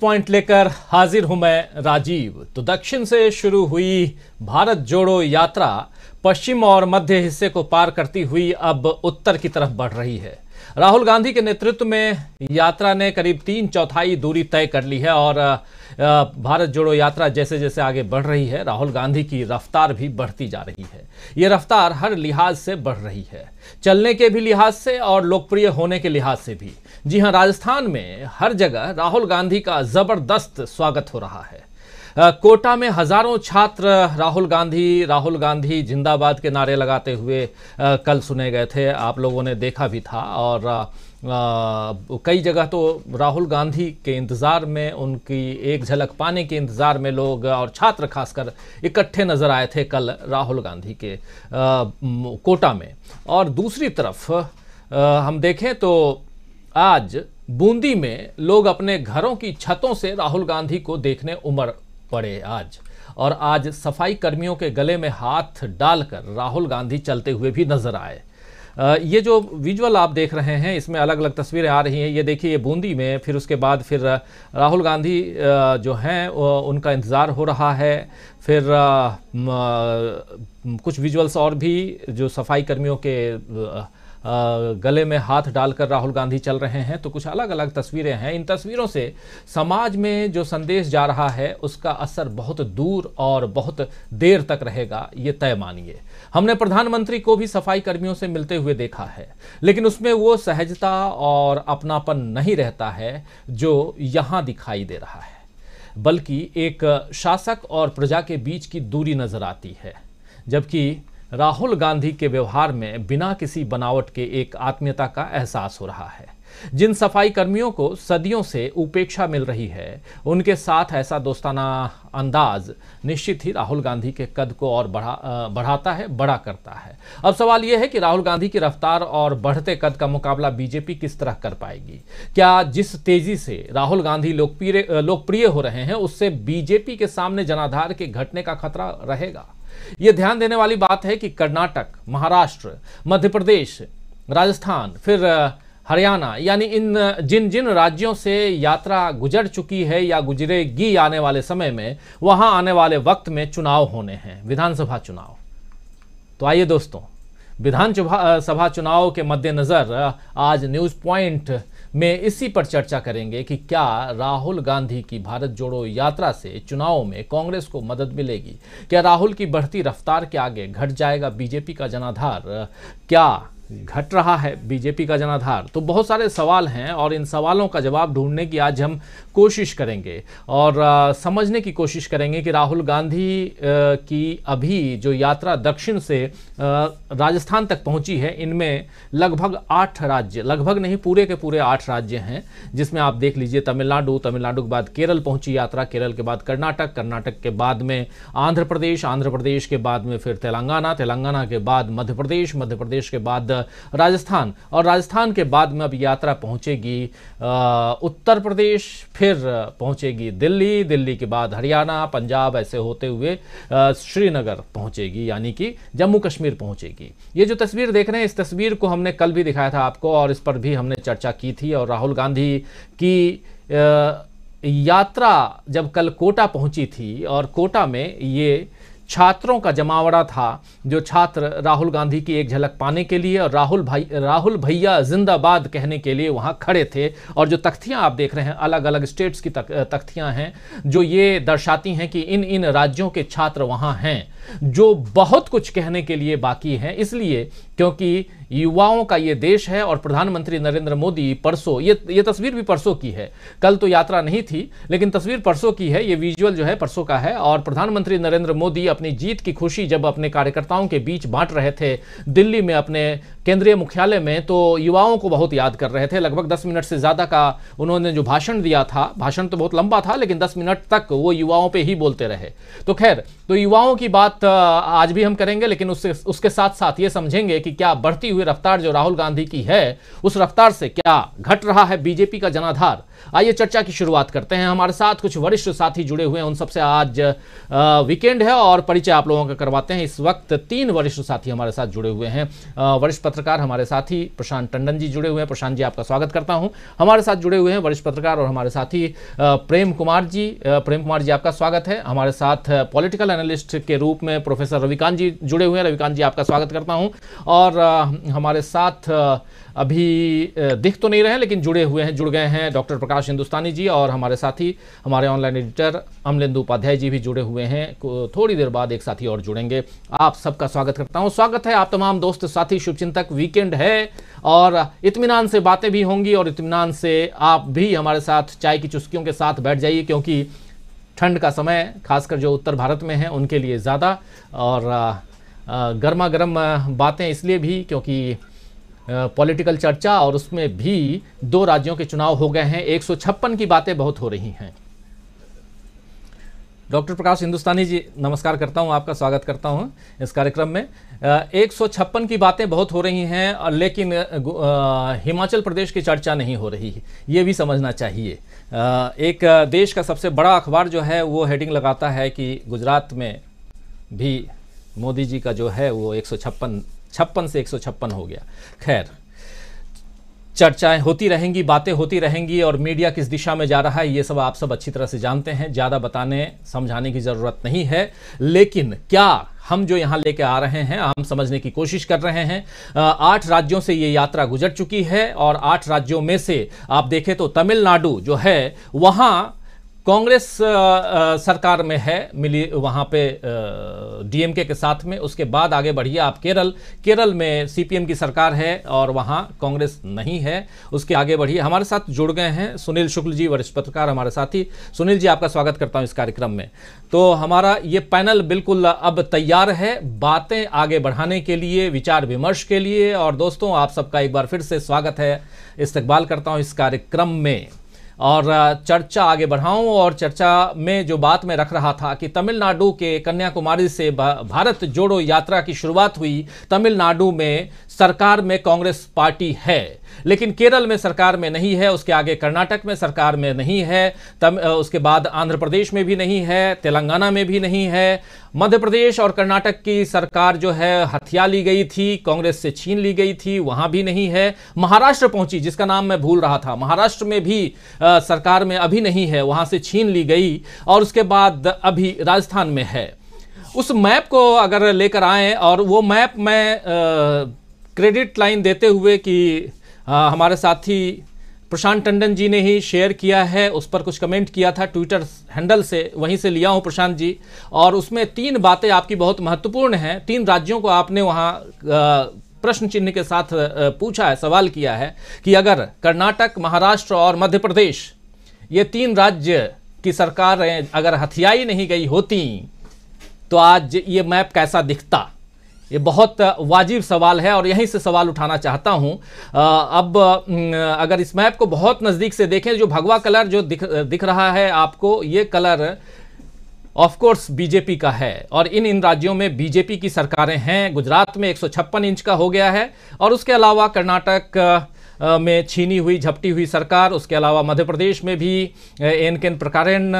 point लेकर हाजिर हूं मैं राजीव तो दक्षिण से शुरू हुई भारत जोड़ो यात्रा पश्चिम और मध्य हिस्से को पार करती हुई अब उत्तर की तरफ बढ़ रही है राहुल गांधी के नेतृत्व में यात्रा ने करीब तीन चौथाई दूरी तय कर ली है और भारत जोड़ो यात्रा जैसे जैसे आगे बढ़ रही है राहुल गांधी की रफ्तार भी बढ़ती जा रही है ये रफ्तार हर लिहाज से बढ़ रही है चलने के भी लिहाज से और लोकप्रिय होने के लिहाज से भी जी हाँ राजस्थान में हर जगह राहुल गांधी का जबरदस्त स्वागत हो रहा है कोटा में हजारों छात्र राहुल गांधी राहुल गांधी जिंदाबाद के नारे लगाते हुए कल सुने गए थे आप लोगों ने देखा भी था और कई जगह तो राहुल गांधी के इंतज़ार में उनकी एक झलक पाने के इंतज़ार में लोग और छात्र खासकर इकट्ठे नज़र आए थे कल राहुल गांधी के कोटा में और दूसरी तरफ हम देखें तो आज बूंदी में लोग अपने घरों की छतों से राहुल गांधी को देखने उमड़ पड़े आज और आज सफाई कर्मियों के गले में हाथ डालकर राहुल गांधी चलते हुए भी नजर आए ये जो विजुअल आप देख रहे हैं इसमें अलग अलग तस्वीरें आ रही हैं ये देखिए ये बूंदी में फिर उसके बाद फिर राहुल गांधी जो हैं उनका इंतज़ार हो रहा है फिर कुछ विजुअल्स और भी जो सफाई कर्मियों के गले में हाथ डालकर राहुल गांधी चल रहे हैं तो कुछ अलग अलग तस्वीरें हैं इन तस्वीरों से समाज में जो संदेश जा रहा है उसका असर बहुत दूर और बहुत देर तक रहेगा ये तय मानिए हमने प्रधानमंत्री को भी सफाई कर्मियों से मिलते हुए देखा है लेकिन उसमें वो सहजता और अपनापन नहीं रहता है जो यहाँ दिखाई दे रहा है बल्कि एक शासक और प्रजा के बीच की दूरी नजर आती है जबकि राहुल गांधी के व्यवहार में बिना किसी बनावट के एक आत्मीयता का एहसास हो रहा है जिन सफाई कर्मियों को सदियों से उपेक्षा मिल रही है उनके साथ ऐसा दोस्ताना अंदाज निश्चित ही राहुल गांधी के कद को और बढ़ा बढ़ाता है बड़ा करता है अब सवाल यह है कि राहुल गांधी की रफ्तार और बढ़ते कद का मुकाबला बीजेपी किस तरह कर पाएगी क्या जिस तेजी से राहुल गांधी लोकप्रिय लोकप्रिय हो रहे हैं उससे बीजेपी के सामने जनाधार के घटने का खतरा रहेगा यह ध्यान देने वाली बात है कि कर्नाटक महाराष्ट्र मध्य प्रदेश राजस्थान फिर हरियाणा यानी इन जिन जिन राज्यों से यात्रा गुजर चुकी है या गुजरेगी आने वाले समय में वहां आने वाले वक्त में चुनाव होने हैं विधानसभा चुनाव तो आइए दोस्तों विधानसभा चुनाव के मद्देनज़र आज न्यूज़ पॉइंट में इसी पर चर्चा करेंगे कि क्या राहुल गांधी की भारत जोड़ो यात्रा से चुनावों में कांग्रेस को मदद मिलेगी क्या राहुल की बढ़ती रफ्तार के आगे घट जाएगा बीजेपी का जनाधार क्या घट रहा है बीजेपी का जनाधार तो बहुत सारे सवाल हैं और इन सवालों का जवाब ढूंढने की आज हम कोशिश करेंगे और आ, समझने की कोशिश करेंगे कि राहुल गांधी आ, की अभी जो यात्रा दक्षिण से आ, राजस्थान तक पहुंची है इनमें लगभग आठ राज्य लगभग नहीं पूरे के पूरे आठ राज्य हैं जिसमें आप देख लीजिए तमिलनाडु तमिलनाडु के बाद केरल पहुंची यात्रा केरल के बाद कर्नाटक कर्नाटक के बाद में आंध्र प्रदेश आंध्र प्रदेश के बाद में फिर तेलंगाना तेलंगाना के बाद मध्य प्रदेश मध्य प्रदेश के बाद राजस्थान और राजस्थान के बाद में अब यात्रा पहुंचेगी उत्तर प्रदेश फिर पहुंचेगी दिल्ली दिल्ली के बाद हरियाणा पंजाब ऐसे होते हुए श्रीनगर पहुंचेगी यानी कि जम्मू कश्मीर पहुंचेगी ये जो तस्वीर देख रहे हैं इस तस्वीर को हमने कल भी दिखाया था आपको और इस पर भी हमने चर्चा की थी और राहुल गांधी की यात्रा जब कल कोटा पहुंची थी और कोटा में ये छात्रों का जमावड़ा था जो छात्र राहुल गांधी की एक झलक पाने के लिए और राहुल भाई राहुल भैया जिंदाबाद कहने के लिए वहाँ खड़े थे और जो तख्तियाँ आप देख रहे हैं अलग अलग स्टेट्स की तख्तियाँ हैं जो ये दर्शाती हैं कि इन इन राज्यों के छात्र वहाँ हैं जो बहुत कुछ कहने के लिए बाकी हैं इसलिए क्योंकि युवाओं का ये देश है और प्रधानमंत्री नरेंद्र मोदी परसों ये ये तस्वीर भी परसों की है कल तो यात्रा नहीं थी लेकिन तस्वीर परसों की है ये विजुअल जो है परसों का है और प्रधानमंत्री नरेंद्र मोदी अपनी जीत की खुशी जब अपने कार्यकर्ताओं के बीच बांट रहे थे दिल्ली में अपने केंद्रीय मुख्यालय में तो युवाओं को बहुत याद कर रहे थे लगभग दस मिनट से ज़्यादा का उन्होंने जो भाषण दिया था भाषण तो बहुत लंबा था लेकिन दस मिनट तक वो युवाओं पे ही बोलते रहे तो खैर तो युवाओं की बात आज भी हम करेंगे लेकिन उससे उसके साथ साथ ये समझेंगे कि क्या बढ़ती हुई रफ्तार जो राहुल गांधी की है उस रफ्तार से क्या घट रहा है बीजेपी का जनाधार आइए चर्चा की शुरुआत करते हैं हमारे साथ कुछ वरिष्ठ साथी जुड़े हुए हैं उन सबसे आज वीकेंड है और परिचय आप लोगों का करवाते हैं इस वक्त तीन वरिष्ठ साथी हमारे साथ जुड़े हुए हैं वरिष्ठ पत्रकार हमारे साथी प्रशांत टंडन जी जुड़े हुए हैं प्रशांत जी आपका स्वागत करता हूं हमारे साथ जुड़े हुए हैं वरिष्ठ पत्रकार और हमारे साथी प्रेम कुमार जी प्रेम कुमार जी आपका स्वागत है हमारे साथ पॉलिटिकल एनालिस्ट के रूप में प्रोफेसर रविकांत जी जुड़े हुए हैं रविकांत जी आपका स्वागत करता हूँ और हमारे साथ अभी दिख तो नहीं रहे लेकिन जुड़े हुए हैं जुड़ गए हैं डॉक्टर प्रकाश हिंदुस्तानी जी और हमारे साथी हमारे ऑनलाइन एडिटर अमलेंदु उपाध्याय जी भी जुड़े हुए हैं थोड़ी देर बाद एक साथी और जुड़ेंगे आप सबका स्वागत करता हूँ स्वागत है आप तमाम दोस्त साथी शुभचिंतक तक वीकेंड है और इतमान से बातें भी होंगी और इतमान से आप भी हमारे साथ चाय की चुस्कियों के साथ बैठ जाइए क्योंकि ठंड का समय खासकर जो उत्तर भारत में है उनके लिए ज़्यादा और गर्मा गर्म बातें इसलिए भी क्योंकि पॉलिटिकल चर्चा और उसमें भी दो राज्यों के चुनाव हो गए हैं एक की बातें बहुत हो रही हैं डॉक्टर प्रकाश हिंदुस्तानी जी नमस्कार करता हूं आपका स्वागत करता हूं इस कार्यक्रम में एक सौ छप्पन की बातें बहुत हो रही हैं लेकिन हिमाचल प्रदेश की चर्चा नहीं हो रही है ये भी समझना चाहिए एक देश का सबसे बड़ा अखबार जो है वो हेडिंग लगाता है कि गुजरात में भी मोदी जी का जो है वो एक सौ छप्पन छप्पन से एक सौ छप्पन हो गया खैर चर्चाएं होती रहेंगी बातें होती रहेंगी और मीडिया किस दिशा में जा रहा है ये सब आप सब अच्छी तरह से जानते हैं ज़्यादा बताने समझाने की ज़रूरत नहीं है लेकिन क्या हम जो यहाँ लेके आ रहे हैं हम समझने की कोशिश कर रहे हैं आठ राज्यों से ये यात्रा गुजर चुकी है और आठ राज्यों में से आप देखें तो तमिलनाडु जो है वहाँ कांग्रेस सरकार में है मिली वहाँ पे डीएमके के साथ में उसके बाद आगे बढ़िए आप केरल केरल में सीपीएम की सरकार है और वहाँ कांग्रेस नहीं है उसके आगे बढ़िए हमारे साथ जुड़ गए हैं सुनील शुक्ल जी वरिष्ठ पत्रकार हमारे साथी सुनील जी आपका स्वागत करता हूँ इस कार्यक्रम में तो हमारा ये पैनल बिल्कुल अब तैयार है बातें आगे बढ़ाने के लिए विचार विमर्श के लिए और दोस्तों आप सबका एक बार फिर से स्वागत है इस्तकबाल करता हूँ इस कार्यक्रम में और चर्चा आगे बढ़ाऊं और चर्चा में जो बात मैं रख रहा था कि तमिलनाडु के कन्याकुमारी से भारत जोड़ो यात्रा की शुरुआत हुई तमिलनाडु में सरकार में कांग्रेस पार्टी है लेकिन केरल में सरकार में नहीं है उसके आगे कर्नाटक में सरकार में नहीं है तम उसके बाद आंध्र प्रदेश में भी नहीं है तेलंगाना में भी नहीं है मध्य प्रदेश और कर्नाटक की सरकार जो है हथिया ली गई थी कांग्रेस से छीन ली गई थी वहां भी नहीं है महाराष्ट्र पहुंची जिसका नाम मैं भूल रहा था महाराष्ट्र में भी आ, सरकार में अभी नहीं है वहां से छीन ली गई और उसके बाद अभी राजस्थान में है उस मैप को अगर लेकर आए और वो मैप मैं क्रेडिट लाइन देते हुए कि आ, हमारे साथी प्रशांत टंडन जी ने ही शेयर किया है उस पर कुछ कमेंट किया था ट्विटर हैंडल से वहीं से लिया हूं प्रशांत जी और उसमें तीन बातें आपकी बहुत महत्वपूर्ण हैं तीन राज्यों को आपने वहां प्रश्न चिन्ह के साथ पूछा है सवाल किया है कि अगर कर्नाटक महाराष्ट्र और मध्य प्रदेश ये तीन राज्य की सरकारें अगर हथियाई नहीं गई होती तो आज ये मैप कैसा दिखता ये बहुत वाजिब सवाल है और यहीं से सवाल उठाना चाहता हूं अब अगर इस मैप को बहुत नज़दीक से देखें जो भगवा कलर जो दिख दिख रहा है आपको ये कलर ऑफ कोर्स बीजेपी का है और इन इन राज्यों में बीजेपी की सरकारें हैं गुजरात में एक इंच का हो गया है और उसके अलावा कर्नाटक में छीनी हुई झपटी हुई सरकार उसके अलावा मध्य प्रदेश में भी एन केन प्रकारेण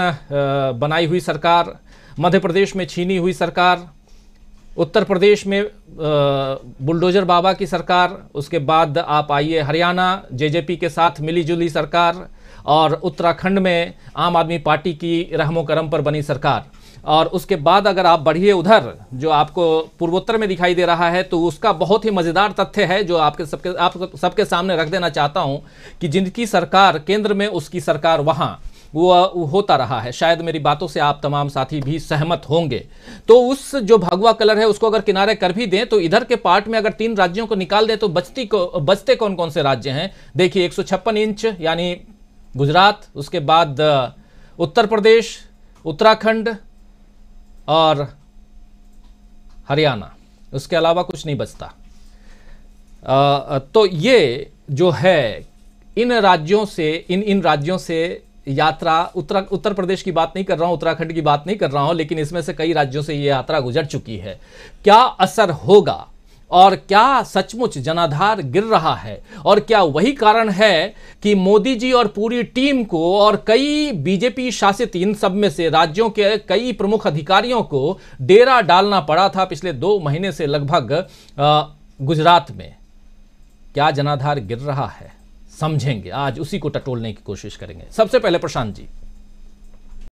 बनाई हुई सरकार मध्य प्रदेश में छीनी हुई सरकार उत्तर प्रदेश में बुलडोजर बाबा की सरकार उसके बाद आप आइए हरियाणा जेजेपी के साथ मिलीजुली सरकार और उत्तराखंड में आम आदमी पार्टी की रहमो करम पर बनी सरकार और उसके बाद अगर आप बढ़िए उधर जो आपको पूर्वोत्तर में दिखाई दे रहा है तो उसका बहुत ही मज़ेदार तथ्य है जो आपके सबके आप सबके सामने रख देना चाहता हूँ कि जिनकी सरकार केंद्र में उसकी सरकार वहाँ वो होता रहा है शायद मेरी बातों से आप तमाम साथी भी सहमत होंगे तो उस जो भगवा कलर है उसको अगर किनारे कर भी दें तो इधर के पार्ट में अगर तीन राज्यों को निकाल दें तो बचती को बचते कौन कौन से राज्य हैं देखिए एक इंच यानी गुजरात उसके बाद उत्तर प्रदेश उत्तराखंड और हरियाणा उसके अलावा कुछ नहीं बचता तो ये जो है इन राज्यों से इन इन राज्यों से यात्रा उत्तर उत्तर प्रदेश की बात नहीं कर रहा हूं उत्तराखंड की बात नहीं कर रहा हूं लेकिन इसमें से कई राज्यों से ये यात्रा गुजर चुकी है क्या असर होगा और क्या सचमुच जनाधार गिर रहा है और क्या वही कारण है कि मोदी जी और पूरी टीम को और कई बीजेपी शासित इन सब में से राज्यों के कई प्रमुख अधिकारियों को डेरा डालना पड़ा था पिछले दो महीने से लगभग गुजरात में क्या जनाधार गिर रहा है समझेंगे आज उसी को टटोलने की कोशिश करेंगे सबसे पहले प्रशांत जी